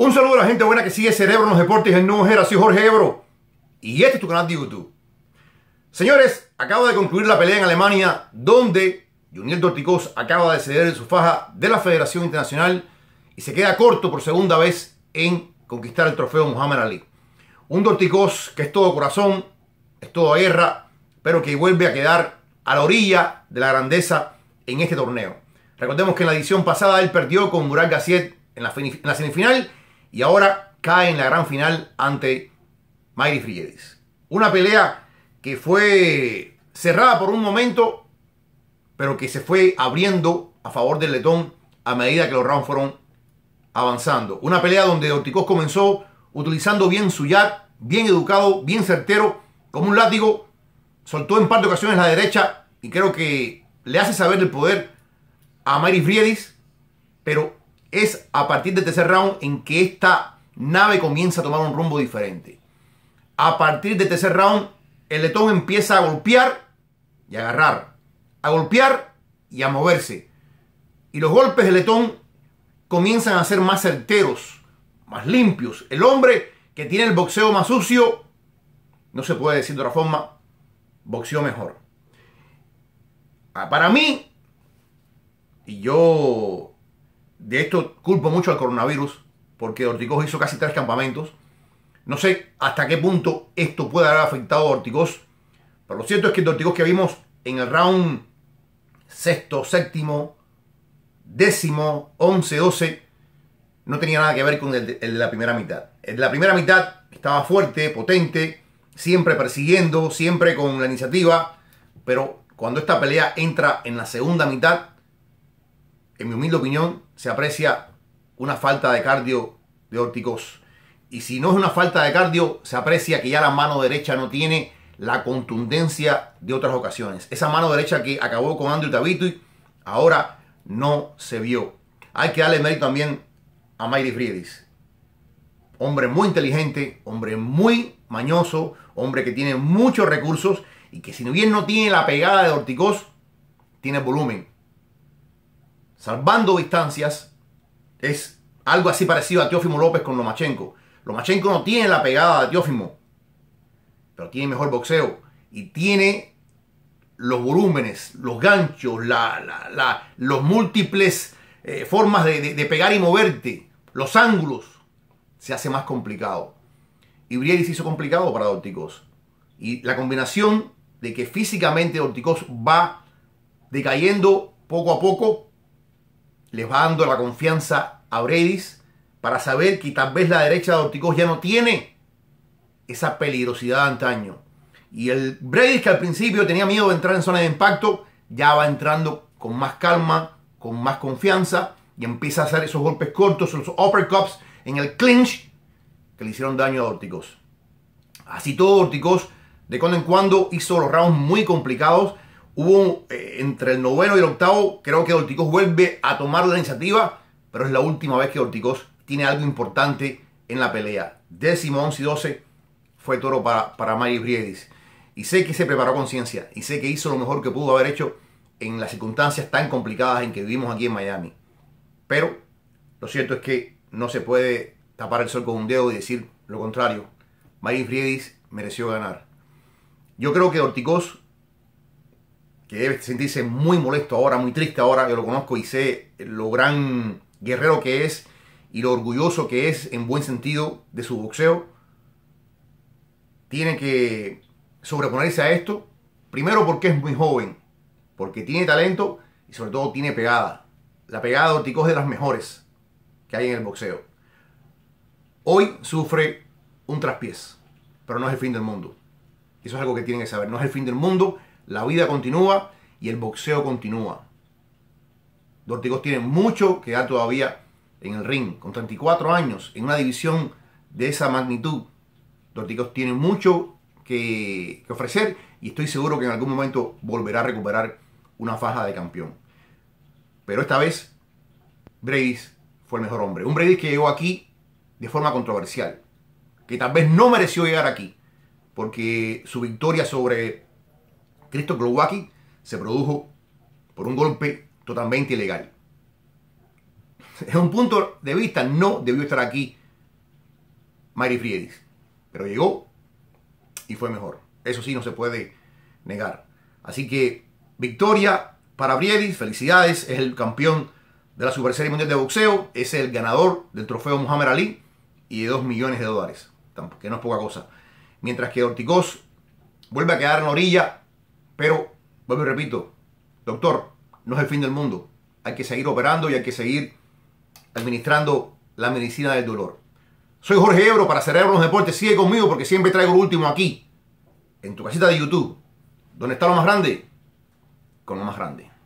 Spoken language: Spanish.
Un saludo a la gente buena que sigue Cerebro en los deportes en Nuevo Soy Jorge Ebro. Y este es tu canal de YouTube. Señores, acaba de concluir la pelea en Alemania donde Juniel Dorticos acaba de ceder en su faja de la Federación Internacional y se queda corto por segunda vez en conquistar el trofeo Muhammad Ali. Un Dorticos que es todo corazón, es todo guerra, pero que vuelve a quedar a la orilla de la grandeza en este torneo. Recordemos que en la edición pasada él perdió con Murat Gassiet en la semifinal y ahora cae en la gran final ante Mayri Friedis. Una pelea que fue cerrada por un momento, pero que se fue abriendo a favor del letón a medida que los rounds fueron avanzando. Una pelea donde Orticoz comenzó utilizando bien su yard. bien educado, bien certero, como un látigo. Soltó en par de ocasiones la derecha y creo que le hace saber el poder a Mayri Friedis, pero es a partir del tercer round en que esta nave comienza a tomar un rumbo diferente. A partir del tercer round, el letón empieza a golpear y agarrar, a golpear y a moverse. Y los golpes del letón comienzan a ser más certeros, más limpios. El hombre que tiene el boxeo más sucio, no se puede decir de otra forma, boxeó mejor. Ah, para mí, y yo de esto culpo mucho al coronavirus, porque Ortigoz hizo casi tres campamentos. No sé hasta qué punto esto puede haber afectado a Ortigos, pero lo cierto es que el que vimos en el round sexto, séptimo, décimo, once, doce, no tenía nada que ver con el de, la primera mitad. El de la primera mitad estaba fuerte, potente, siempre persiguiendo, siempre con la iniciativa, pero cuando esta pelea entra en la segunda mitad, en mi humilde opinión, se aprecia una falta de cardio de Ortiz Y si no es una falta de cardio, se aprecia que ya la mano derecha no tiene la contundencia de otras ocasiones. Esa mano derecha que acabó con Andrew Tabitui, ahora no se vio. Hay que darle mérito también a Mayri Friedis. Hombre muy inteligente, hombre muy mañoso, hombre que tiene muchos recursos y que si bien no tiene la pegada de Ortiz tiene volumen salvando distancias, es algo así parecido a Teófimo López con Lomachenko. Lomachenko no tiene la pegada de Teófimo, pero tiene mejor boxeo y tiene los volúmenes, los ganchos, la, la, los múltiples eh, formas de, pegar y moverte, los ángulos, se hace más complicado. Y Brieri se hizo complicado para ópticos Y la combinación de que físicamente ópticos va decayendo poco a poco les va dando la confianza a Bredis para saber que tal vez la derecha de Ortigoz ya no tiene esa peligrosidad de antaño. Y el Bredis que al principio tenía miedo de entrar en zona de impacto, ya va entrando con más calma, con más confianza y empieza a hacer esos golpes cortos, esos uppercuts en el clinch que le hicieron daño a Ortigoz. Así todo, Ortigoz de cuando en cuando hizo los rounds muy complicados Hubo eh, entre el noveno y el octavo, creo que Dorticos vuelve a tomar la iniciativa, pero es la última vez que Dorticos tiene algo importante en la pelea. Décimo, once y doce fue toro para, para Mari Briedis. Y sé que se preparó con y sé que hizo lo mejor que pudo haber hecho en las circunstancias tan complicadas en que vivimos aquí en Miami. Pero lo cierto es que no se puede tapar el sol con un dedo y decir lo contrario. Marius Briedis mereció ganar. Yo creo que Orticos que debe sentirse muy molesto ahora, muy triste ahora. Yo lo conozco y sé lo gran guerrero que es y lo orgulloso que es en buen sentido de su boxeo. Tiene que sobreponerse a esto. Primero porque es muy joven, porque tiene talento y sobre todo tiene pegada. La pegada de es de las mejores que hay en el boxeo. Hoy sufre un traspiés, pero no es el fin del mundo. Eso es algo que tienen que saber. No es el fin del mundo la vida continúa y el boxeo continúa. Dorticos tiene mucho que dar todavía en el ring. Con 34 años, en una división de esa magnitud, Dorticos tiene mucho que, que, ofrecer y estoy seguro que en algún momento volverá a recuperar una faja de campeón. Pero esta vez, Bravis fue el mejor hombre. Un Bravis que llegó aquí de forma controversial, que tal vez no mereció llegar aquí, porque su victoria sobre Cristo Glowacki se produjo por un golpe totalmente ilegal. En un punto de vista no debió estar aquí Mary Friedis. pero llegó y fue mejor. Eso sí no se puede negar. Así que victoria para Friedis, felicidades, es el campeón de la Super Serie Mundial de Boxeo, es el ganador del trofeo Muhammad Ali y de 2 millones de dólares, que no es poca cosa. Mientras que Ortigoz vuelve a quedar en la orilla pero, vuelvo y repito, doctor, no es el fin del mundo. Hay que seguir operando y hay que seguir administrando la medicina del dolor. Soy Jorge Ebro para Cerebro los Deportes. Sigue conmigo porque siempre traigo lo último aquí, en tu casita de YouTube. Donde está lo más grande? Con lo más grande.